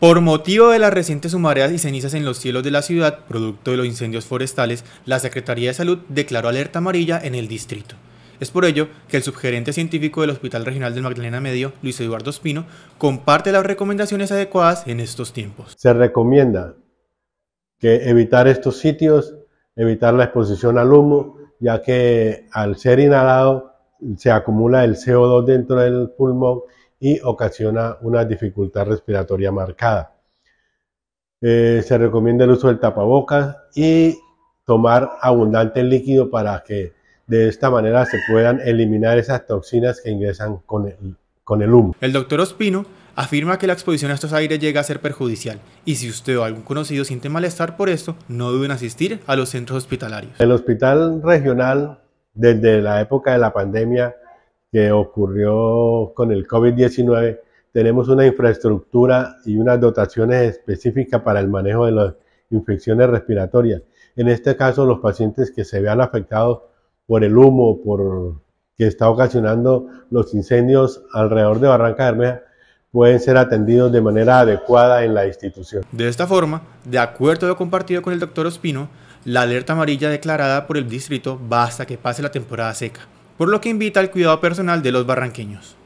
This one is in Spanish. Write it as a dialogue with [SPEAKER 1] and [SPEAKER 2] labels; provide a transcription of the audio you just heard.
[SPEAKER 1] Por motivo de las recientes humaredas y cenizas en los cielos de la ciudad, producto de los incendios forestales, la Secretaría de Salud declaró alerta amarilla en el distrito. Es por ello que el subgerente científico del Hospital Regional de Magdalena Medio, Luis Eduardo Espino, comparte las recomendaciones adecuadas en estos
[SPEAKER 2] tiempos. Se recomienda que evitar estos sitios, evitar la exposición al humo, ya que al ser inhalado se acumula el CO2 dentro del pulmón y ocasiona una dificultad respiratoria marcada. Eh, se recomienda el uso del tapabocas y tomar abundante líquido para que de esta manera se puedan eliminar esas toxinas que ingresan con el, con el humo.
[SPEAKER 1] El doctor Ospino afirma que la exposición a estos aires llega a ser perjudicial y si usted o algún conocido siente malestar por esto, no deben asistir a los centros hospitalarios.
[SPEAKER 2] El hospital regional, desde la época de la pandemia, que ocurrió con el COVID-19, tenemos una infraestructura y unas dotaciones específicas para el manejo de las infecciones respiratorias. En este caso, los pacientes que se vean afectados por el humo, por que está ocasionando los incendios alrededor de Barranca Bermeja, pueden ser atendidos de manera adecuada en la institución.
[SPEAKER 1] De esta forma, de acuerdo a lo compartido con el doctor Ospino, la alerta amarilla declarada por el distrito basta que pase la temporada seca por lo que invita al cuidado personal de los barranqueños.